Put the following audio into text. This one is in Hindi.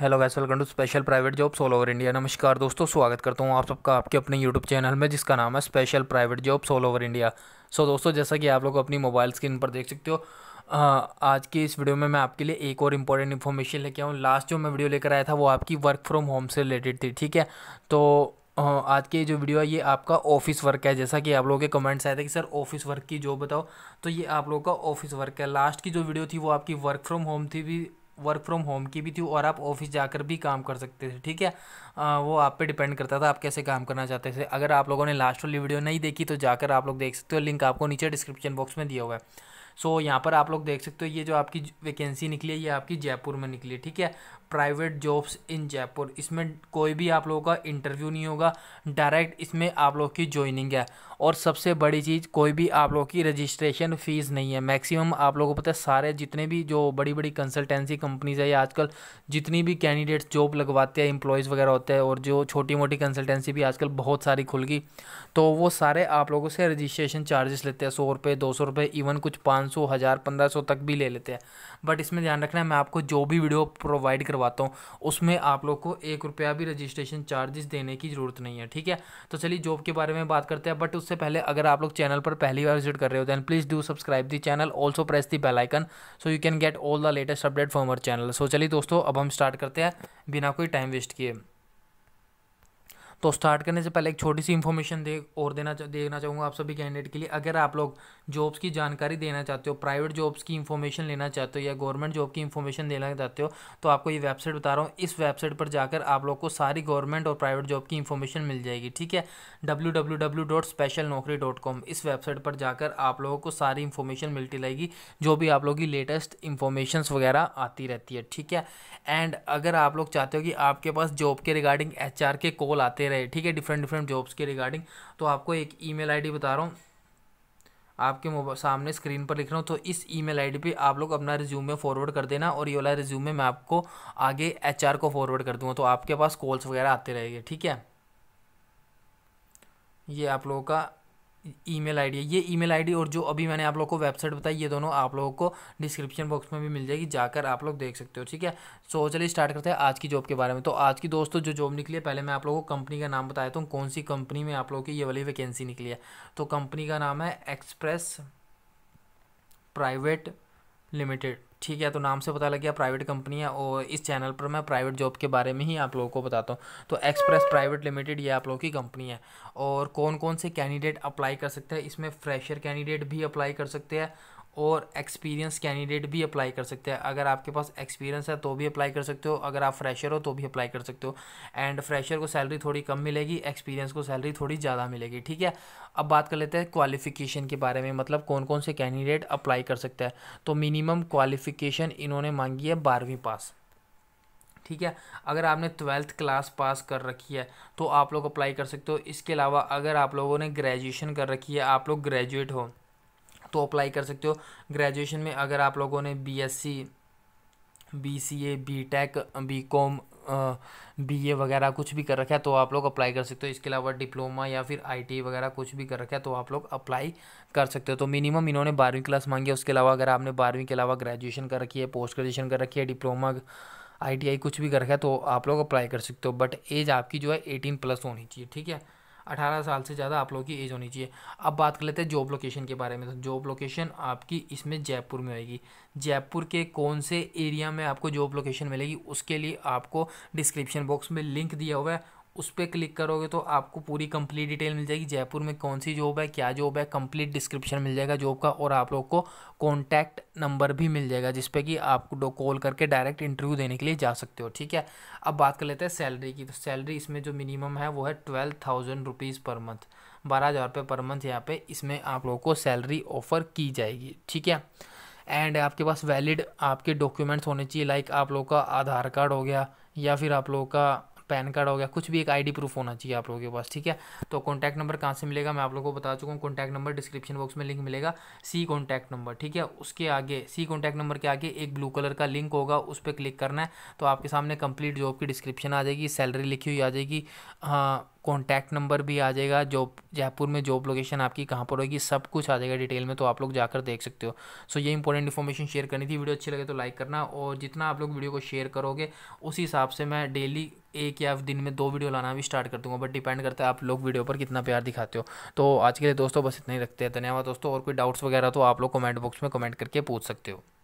hello guys welcome to special private jobs all over India नमस्कार दोस्तों स्वागत करता हूँ आप सबका आपके अपने यूट्यूब चैनल में जिसका नाम है special private jobs all over India so दोस्तों जैसा कि आप लोग अपनी मोबाइल स्क्रीन पर देख सकते हो आज की इस वीडियो में मैं आपके लिए एक और इम्पॉर्टेंट इन्फॉर्मेशन लेके आऊँ लास्ट जो मैं वीडियो लेकर आया था वो आपकी वर्क फ्रॉम होम से रिलेटेड थी ठीक है तो आज की जो वीडियो है ये आपका ऑफिस वर्क है जैसा कि आप लोगों के कमेंट्स आए थे कि सर ऑफिस वर्क की जॉब बताओ तो ये आप लोगों का ऑफिस वर्क है लास्ट की जो वीडियो थी वो आपकी वर्क फ्रॉम होम थी भी वर्क फ्रॉम होम की भी थी और आप ऑफिस जाकर भी काम कर सकते थे ठीक है आ, वो आप पे डिपेंड करता था आप कैसे काम करना चाहते थे अगर आप लोगों ने लास्ट वाली वीडियो नहीं देखी तो जाकर आप लोग देख सकते हो लिंक आपको नीचे डिस्क्रिप्शन बॉक्स में दिया हुआ है सो यहाँ पर आप लोग देख सकते हो ये जो आपकी वैकेंसी निकली है ये आपकी जयपुर में निकली है ठीक है प्राइवेट जॉब्स इन जयपुर इसमें कोई भी आप लोगों का इंटरव्यू नहीं होगा डायरेक्ट इसमें आप लोग की ज्वाइनिंग है और सबसे बड़ी चीज़ कोई भी आप लोग की रजिस्ट्रेशन फ़ीस नहीं है मैक्सिमम आप लोगों को पता है सारे जितने भी जो बड़ी बड़ी कंसल्टेंसी कंपनीज है या आजकल जितनी भी कैंडिडेट्स जॉब लगवाते हैं इंप्लॉयज़ वगैरह होते हैं और जो छोटी मोटी कंसल्टेंसी भी आजकल बहुत सारी खुल गई तो वो सारे आप लोगों से रजिस्ट्रेशन चार्जेस लेते हैं सौ रुपये दो सौ रुपये इवन कुछ पाँच पाँच सौ हज़ार पंद्रह सौ तक भी ले लेते हैं बट इसमें ध्यान रखना है मैं आपको जो भी वीडियो प्रोवाइड करवाता हूँ उसमें आप लोग को एक रुपया भी रजिस्ट्रेशन चार्जेस देने की ज़रूरत नहीं है ठीक है तो चलिए जॉब के बारे में बात करते हैं बट उससे पहले अगर आप लोग चैनल पर पहली बार विजिट कर रहे हो then please do subscribe the channel also press the bell icon so you can get all the latest update from our channel so चलिए दोस्तों अब हम स्टार्ट करते हैं बिना कोई टाइम वेस्ट किए तो स्टार्ट करने से पहले एक छोटी सी इन्फॉर्मेशन दे और देना देखना चाहूँगा आप सभी कैंडिडेट के लिए अगर आप लोग जॉब्स की जानकारी देना चाहते हो प्राइवेट जॉब्स की इन्फॉर्मेशन लेना चाहते हो या गवर्नमेंट जॉब की इन्फॉर्मेशन देना चाहते हो तो आपको ये वेबसाइट बता रहा हूँ इस वेबसाइट पर जाकर आप लोग को सारी गवर्नमेंट और प्राइवेट जॉब की इन्फॉर्मेशन मिल जाएगी ठीक है डब्ल्यू इस वेबसाइट पर जाकर आप लोगों को सारी इन्फॉर्मेशन मिलती रहेगी जो भी आप लोगों की लेटेस्ट इन्फॉर्मेशन वगैरह आती रहती है ठीक है एंड अगर आप लोग चाहते हो कि आपके पास जॉब के रिगार्डिंग एच के कॉल आते दे रहे हैं ठीक है डिफरेंट डिफरेंट जॉब्स के रिगार्डिंग तो आपको एक ईमेल आईडी बता रहा हूँ आपके मोबाइल सामने स्क्रीन पर लिख रहा हूँ तो इस ईमेल आईडी पे आप लोग अपना रिज्यूमे फॉरवर्ड कर देना और ये वाला रिज्यूमे मैं आपको आगे एचआर को फॉरवर्ड कर दूँगा तो आपके पास कॉल्स वगैरह आते रहेंगे ठीक है ये आप लोगों का ईमेल आईडी है ये ईमेल आईडी और जो अभी मैंने आप लोग को वेबसाइट बताई ये दोनों आप लोगों को डिस्क्रिप्शन बॉक्स में भी मिल जाएगी जाकर आप लोग देख सकते हो ठीक है सो चलिए स्टार्ट करते हैं आज की जॉब के बारे में तो आज की दोस्तों जो जॉब निकली है पहले मैं आप लोगों को कंपनी का नाम बताया था तो कौन सी कंपनी में आप लोगों की ये वाली वैकेंसी निकली है तो कंपनी का नाम है एक्सप्रेस प्राइवेट लिमिटेड ठीक है तो नाम से पता लग गया प्राइवेट कंपनी है और इस चैनल पर मैं प्राइवेट जॉब के बारे में ही आप लोगों को बताता हूँ तो एक्सप्रेस प्राइवेट लिमिटेड ये आप लोगों की कंपनी है और कौन कौन से कैंडिडेट अप्लाई कर सकते हैं इसमें फ्रेशर कैंडिडेट भी अप्लाई कर सकते हैं और एक्सपीरियंस कैंडिडेट भी अप्लाई कर सकते हैं अगर आपके पास एक्सपीरियंस है तो भी अप्लाई कर सकते हो अगर आप फ्रेशर हो तो भी अप्लाई कर सकते हो एंड फ्रेशर को सैलरी थोड़ी कम मिलेगी एक्सपीरियंस को सैलरी थोड़ी ज़्यादा मिलेगी ठीक है अब बात कर लेते हैं क्वालिफिकेशन के बारे में मतलब कौन कौन से कैंडिडेट अप्लाई कर सकता है तो मिनिमम क्वालिफिकेशन इन्होंने मांगी है बारहवीं पास ठीक है अगर आपने ट्वेल्थ क्लास पास कर रखी है तो आप लोग अप्लाई कर सकते हो इसके अलावा अगर आप लोगों ने ग्रेजुएशन कर रखी है आप लोग ग्रेजुएट हो तो अप्लाई कर सकते हो ग्रेजुएशन में अगर आप लोगों ने B S C B C A B tech B com B A वगैरह कुछ भी कर रखा है तो आप लोग अप्लाई कर सकते हो इसके अलावा डिप्लोमा या फिर आई e वगैरह कुछ भी कर रखा है तो आप लोग अप्लाई कर सकते हो तो मिनिमम इन्होंने बारहवीं क्लास मांगी है उसके अलावा अगर आपने बारहवीं के अलावा ग्रेजुएशन कर रखी है पोस्ट ग्रेजुएशन कर रखी है डिप्लोमा आई e कुछ भी कर रखा है तो आप लोग अप्लाई कर सकते हो बट एज आपकी जो है एटीन प्लस होनी चाहिए ठीक है अठारह साल से ज़्यादा आप लोगों की एज होनी चाहिए अब बात कर लेते हैं जॉब लोकेशन के बारे में तो जॉब लोकेशन आपकी इसमें जयपुर में होगी जयपुर के कौन से एरिया में आपको जॉब लोकेशन मिलेगी उसके लिए आपको डिस्क्रिप्शन बॉक्स में लिंक दिया हुआ है उस पर क्लिक करोगे तो आपको पूरी कंप्लीट डिटेल मिल जाएगी जयपुर में कौन सी जॉब है क्या जॉब है कंप्लीट डिस्क्रिप्शन मिल जाएगा जॉब का और आप लोग को कॉन्टैक्ट नंबर भी मिल जाएगा जिस पर कि आप कॉल करके डायरेक्ट इंटरव्यू देने के लिए जा सकते हो ठीक है अब बात कर लेते हैं सैलरी की तो सैलरी इसमें जो मिनिमम है वो है twelve thousand rupees per month बारह हज़ार रुपये पर मंथ यहाँ पे इसमें आप लोगों को सैलरी ऑफ़र की जाएगी ठीक है एंड आपके पास वैलिड आपके डॉक्यूमेंट्स होने चाहिए लाइक आप लोगों का आधार कार्ड हो गया या फिर आप लोगों का पैन कार्ड हो गया कुछ भी एक आईडी प्रूफ होना चाहिए आप लोगों के पास ठीक है तो कॉन्टैक्ट नंबर कहाँ से मिलेगा मैं आप लोगों को बता चुका हूँ कॉन्टैक्ट नंबर डिस्क्रिप्शन बॉक्स में लिंक मिलेगा सी कॉन्टैक्ट नंबर ठीक है उसके आगे सी कॉन्टैक्ट नंबर के आगे एक ब्लू कलर का लिंक होगा उस पर क्लिक करना है तो आपके सामने कंप्लीट जॉब की डिस्क्रिप्शन आ जाएगी सैलरी लिखी हुई आ जाएगी हाँ कॉन्टैक्ट नंबर भी आ जाएगा जॉब जयपुर में जॉब लोकेशन आपकी कहाँ पर होगी सब कुछ आ जाएगा डिटेल में तो आप लोग जाकर देख सकते हो सो so, ये इंपॉर्टेंट इन्फॉर्मेशन शेयर करनी थी वीडियो अच्छी लगे तो लाइक करना और जितना आप लोग वीडियो को शेयर करोगे उस हिसाब से मैं डेली एक या दिन में दो वीडियो लाना भी स्टार्ट कर दूँगा बट डिपेंड करता है आप लोग वीडियो पर कितना प्यार दिखाते हो तो आज के लिए दोस्तों बस इतना ही रखते हैं धन्यवाद दोस्तों और कोई डाउट्स वगैरह तो आप लोग कमेंट बॉक्स में कमेंट करके पूछ सकते हो